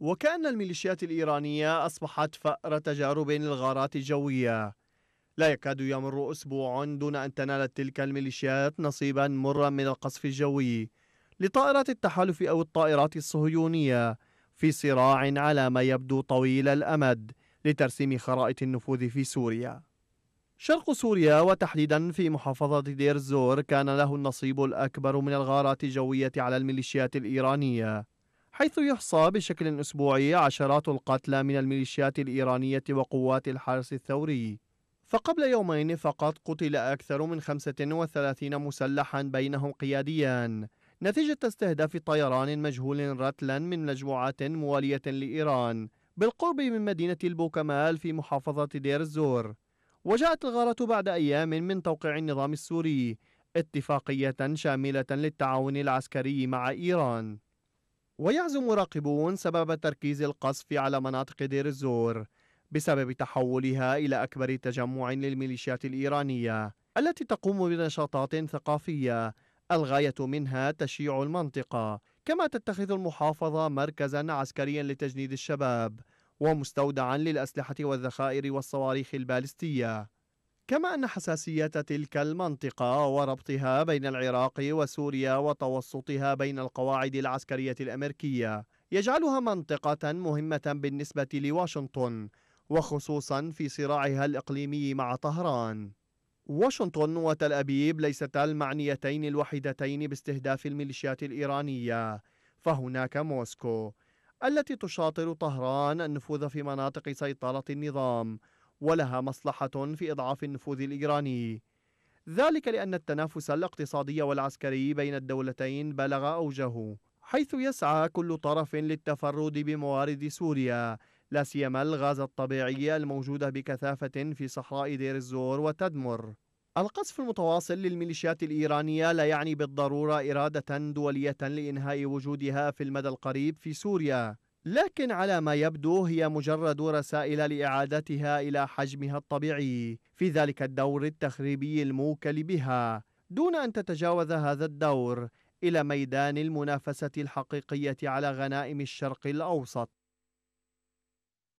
وكأن الميليشيات الإيرانية أصبحت فأر تجارب للغارات الجوية لا يكاد يمر أسبوع دون أن تنالت تلك الميليشيات نصيبا مرا من القصف الجوي لطائرات التحالف أو الطائرات الصهيونية في صراع على ما يبدو طويل الأمد لترسيم خرائط النفوذ في سوريا شرق سوريا وتحديدا في محافظة دير الزور كان له النصيب الأكبر من الغارات الجوية على الميليشيات الإيرانية حيث يحصى بشكل أسبوعي عشرات القتلى من الميليشيات الإيرانية وقوات الحرس الثوري فقبل يومين فقط قتل أكثر من 35 مسلحا بينهم قياديان نتيجة استهداف طيران مجهول رتلا من مجموعات موالية لإيران بالقرب من مدينة البوكمال في محافظة دير الزور وجاءت الغارة بعد أيام من توقيع النظام السوري اتفاقية شاملة للتعاون العسكري مع إيران ويعزو مراقبون سبب تركيز القصف على مناطق دير الزور بسبب تحولها إلى أكبر تجمع للميليشيات الإيرانية التي تقوم بنشاطات ثقافية الغاية منها تشيع المنطقة كما تتخذ المحافظة مركزا عسكريا لتجنيد الشباب ومستودعا للأسلحة والذخائر والصواريخ البالستية كما أن حساسية تلك المنطقة وربطها بين العراق وسوريا وتوسطها بين القواعد العسكرية الأمريكية يجعلها منطقة مهمة بالنسبة لواشنطن وخصوصا في صراعها الإقليمي مع طهران واشنطن وتل أبيب ليستا المعنيتين الوحيدتين باستهداف الميليشيات الإيرانية فهناك موسكو التي تشاطر طهران النفوذ في مناطق سيطرة النظام ولها مصلحة في إضعاف النفوذ الإيراني ذلك لأن التنافس الاقتصادي والعسكري بين الدولتين بلغ أوجه حيث يسعى كل طرف للتفرد بموارد سوريا لا سيما الغاز الطبيعي الموجودة بكثافة في صحراء دير الزور وتدمر القصف المتواصل للميليشيات الإيرانية لا يعني بالضرورة إرادة دولية لإنهاء وجودها في المدى القريب في سوريا لكن على ما يبدو هي مجرد رسائل لإعادتها إلى حجمها الطبيعي في ذلك الدور التخريبي الموكل بها دون أن تتجاوز هذا الدور إلى ميدان المنافسة الحقيقية على غنائم الشرق الأوسط